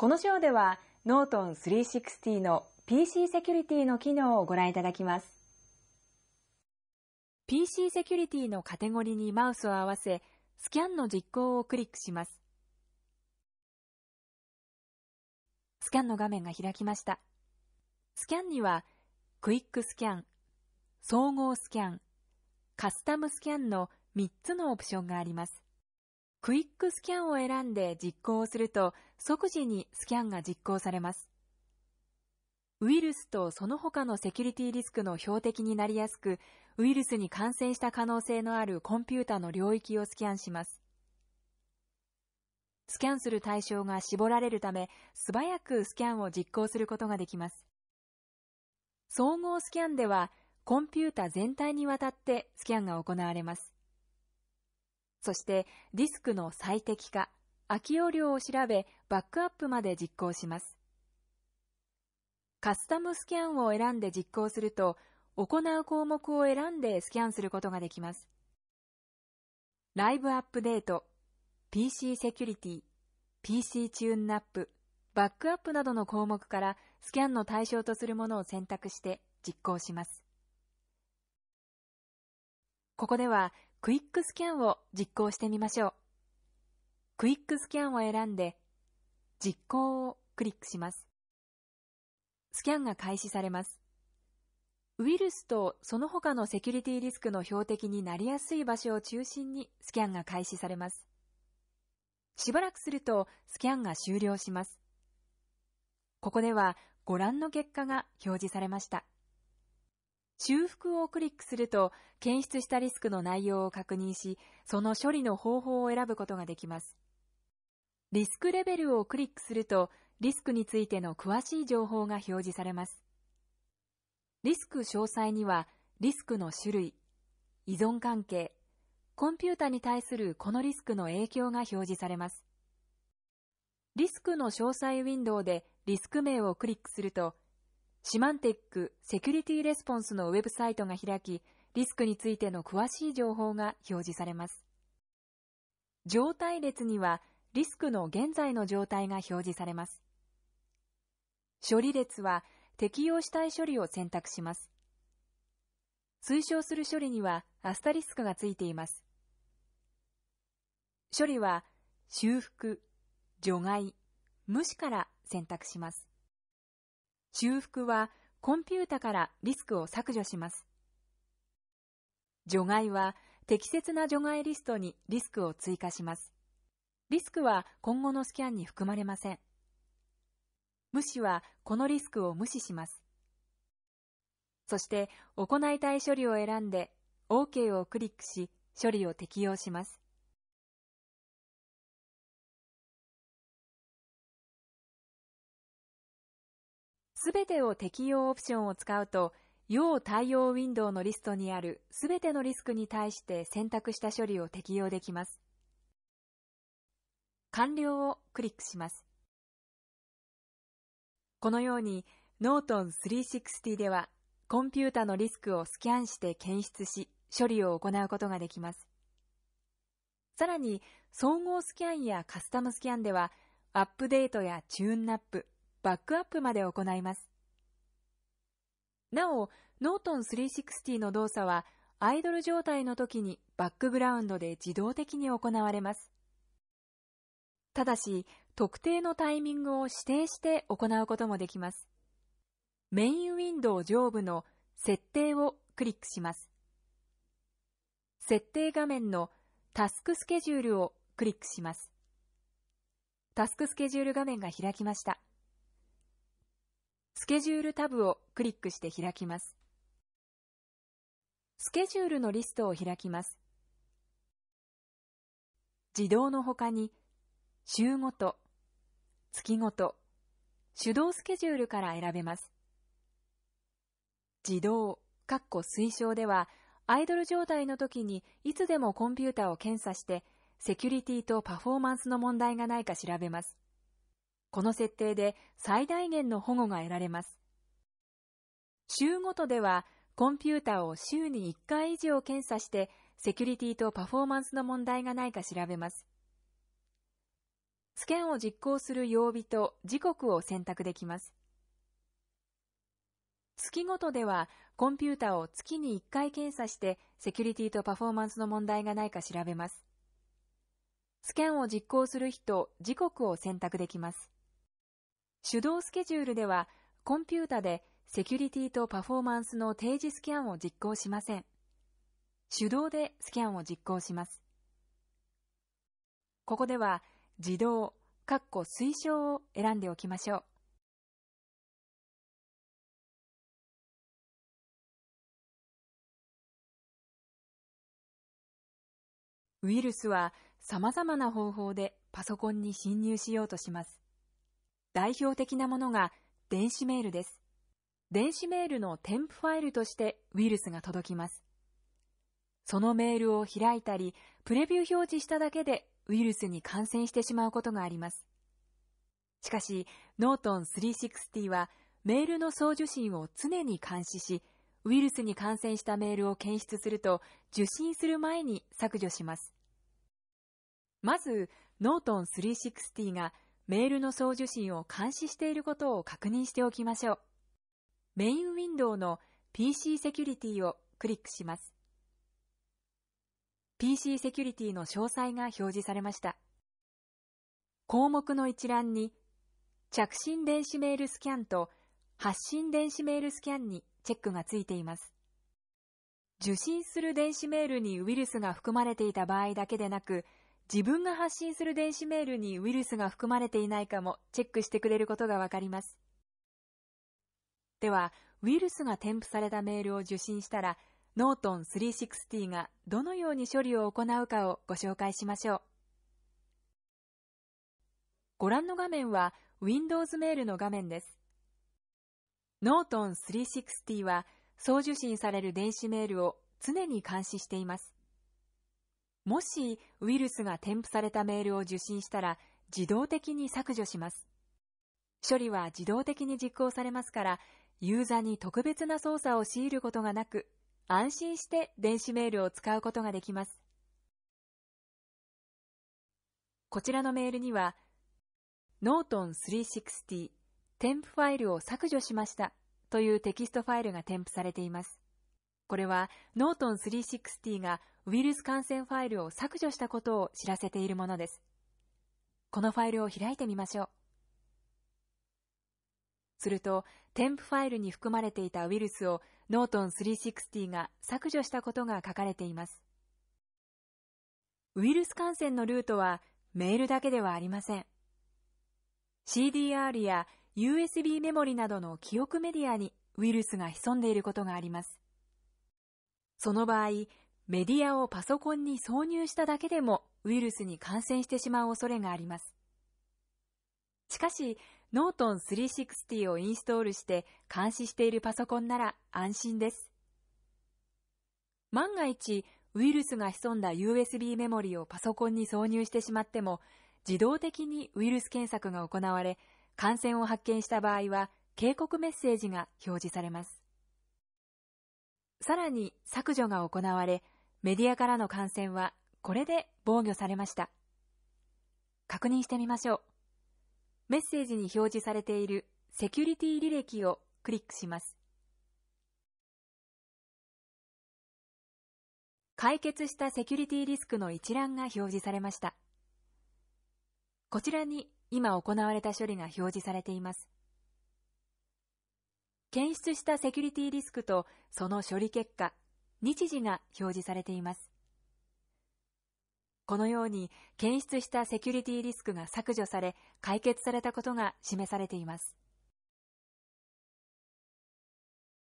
この章では、ノートン360の PC セキュリティの機能をご覧いただきます。PC セキュリティのカテゴリにマウスを合わせ、スキャンの実行をクリックします。スキャンの画面が開きました。スキャンには、クイックスキャン、総合スキャン、カスタムスキャンの3つのオプションがあります。クイックスキャンを選んで実行をすると即時にスキャンが実行されます。ウイルスとその他のセキュリティリスクの標的になりやすく、ウイルスに感染した可能性のあるコンピュータの領域をスキャンします。スキャンする対象が絞られるため、素早くスキャンを実行することができます。総合スキャンでは、コンピュータ全体にわたってスキャンが行われます。そしてディスクの最適化、空き容量を調べバックアップまで実行します。カスタムスキャンを選んで実行すると、行う項目を選んでスキャンすることができます。ライブアップデート、PC セキュリティ、PC チューンナップ、バックアップなどの項目からスキャンの対象とするものを選択して実行します。ここではクイックスキャンを実行してみましょう。クイックスキャンを選んで、実行をクリックします。スキャンが開始されます。ウイルスとその他のセキュリティリスクの標的になりやすい場所を中心にスキャンが開始されます。しばらくするとスキャンが終了します。ここではご覧の結果が表示されました。修復をクリックすると、検出したリスクの内容を確認し、その処理の方法を選ぶことができます。リスクレベルをクリックすると、リスクについての詳しい情報が表示されます。リスク詳細には、リスクの種類、依存関係、コンピュータに対するこのリスクの影響が表示されます。リスクの詳細ウィンドウでリスク名をクリックすると、シマンテックセキュリティレスポンスのウェブサイトが開き、リスクについての詳しい情報が表示されます。状態列には、リスクの現在の状態が表示されます。処理列は、適用したい処理を選択します。推奨する処理には、アスタリスクがついています。処理は、修復、除外、無視から選択します。修復はコンピュータからリスクを削除します。除外は適切な除外リストにリスクを追加します。リスクは今後のスキャンに含まれません。無視はこのリスクを無視します。そして行いたい処理を選んで OK をクリックし処理を適用します。すべてを適用オプションを使うと、要対応ウィンドウのリストにあるすべてのリスクに対して選択した処理を適用できます。完了をクリックします。このように、ノートン360では、コンピュータのリスクをスキャンして検出し、処理を行うことができます。さらに、総合スキャンやカスタムスキャンでは、アップデートやチューンナップ、バックアップまで行います。なお、ノートン360の動作は、アイドル状態の時にバックグラウンドで自動的に行われます。ただし、特定のタイミングを指定して行うこともできます。メインウィンドウ上部の設定をクリックします。設定画面のタスクスケジュールをクリックします。タスクスケジュール画面が開きました。スケジュールタブをクリックして開きます。スケジュールのリストを開きます。自動の他に、週ごと、月ごと、手動スケジュールから選べます。自動、かっこ推奨では、アイドル状態の時にいつでもコンピュータを検査して、セキュリティとパフォーマンスの問題がないか調べます。この設定で最大限の保護が得られます。週ごとでは、コンピュータを週に1回以上検査して、セキュリティとパフォーマンスの問題がないか調べます。スキャンを実行する曜日と時刻を選択できます。月ごとでは、コンピュータを月に1回検査して、セキュリティとパフォーマンスの問題がないか調べます。スキャンを実行する日と時刻を選択できます。手動スケジュールでは、コンピュータでセキュリティとパフォーマンスの定時スキャンを実行しません。手動でスキャンを実行します。ここでは、自動、括弧推奨を選んでおきましょう。ウイルスは様々な方法でパソコンに侵入しようとします。代表的なものが電子メールです。電子メールの添付ファイルとしてウイルスが届きます。そのメールを開いたり、プレビュー表示しただけでウイルスに感染してしまうことがあります。しかし、ノートン360はメールの送受信を常に監視し、ウイルスに感染したメールを検出すると、受信する前に削除します。まず、ノートン360がメールの送受信を監視していることを確認しておきましょう。メインウィンドウの PC セキュリティをクリックします。PC セキュリティの詳細が表示されました。項目の一覧に、着信電子メールスキャンと発信電子メールスキャンにチェックがついています。受信する電子メールにウイルスが含まれていた場合だけでなく、自分が発信する電子メールにウイルスが含まれていないかもチェックしてくれることがわかります。では、ウイルスが添付されたメールを受信したら、ノートン360がどのように処理を行うかをご紹介しましょう。ご覧の画面は Windows メールの画面です。ノートン360は送受信される電子メールを常に監視しています。もしウイルスが添付されたメールを受信したら自動的に削除します。処理は自動的に実行されますから、ユーザーに特別な操作を強いることがなく、安心して電子メールを使うことができます。こちらのメールには、n o ト t o n 360添付ファイルを削除しましたというテキストファイルが添付されています。これはノートン360がウイルス感染ファイルを削除したことを知らせているものです。このファイルを開いてみましょう。すると、添付ファイルに含まれていたウイルスをノートン360が削除したことが書かれています。ウイルス感染のルートはメールだけではありません。CDR や USB メモリなどの記憶メディアにウイルスが潜んでいることがあります。その場合、メディアをパソコンに挿入しただけでもウイルスに感染してしまう恐れがあります。しかし、ノートン360をインストールして監視しているパソコンなら安心です。万が一、ウイルスが潜んだ USB メモリをパソコンに挿入してしまっても、自動的にウイルス検索が行われ、感染を発見した場合は警告メッセージが表示されます。さらに削除が行われ、メディアからの感染はこれで防御されました。確認してみましょう。メッセージに表示されているセキュリティ履歴をクリックします。解決したセキュリティリスクの一覧が表示されました。こちらに今行われた処理が表示されています。検出したセキュリティリスクとその処理結果、日時が表示されています。このように検出したセキュリティリスクが削除され解決されたことが示されています。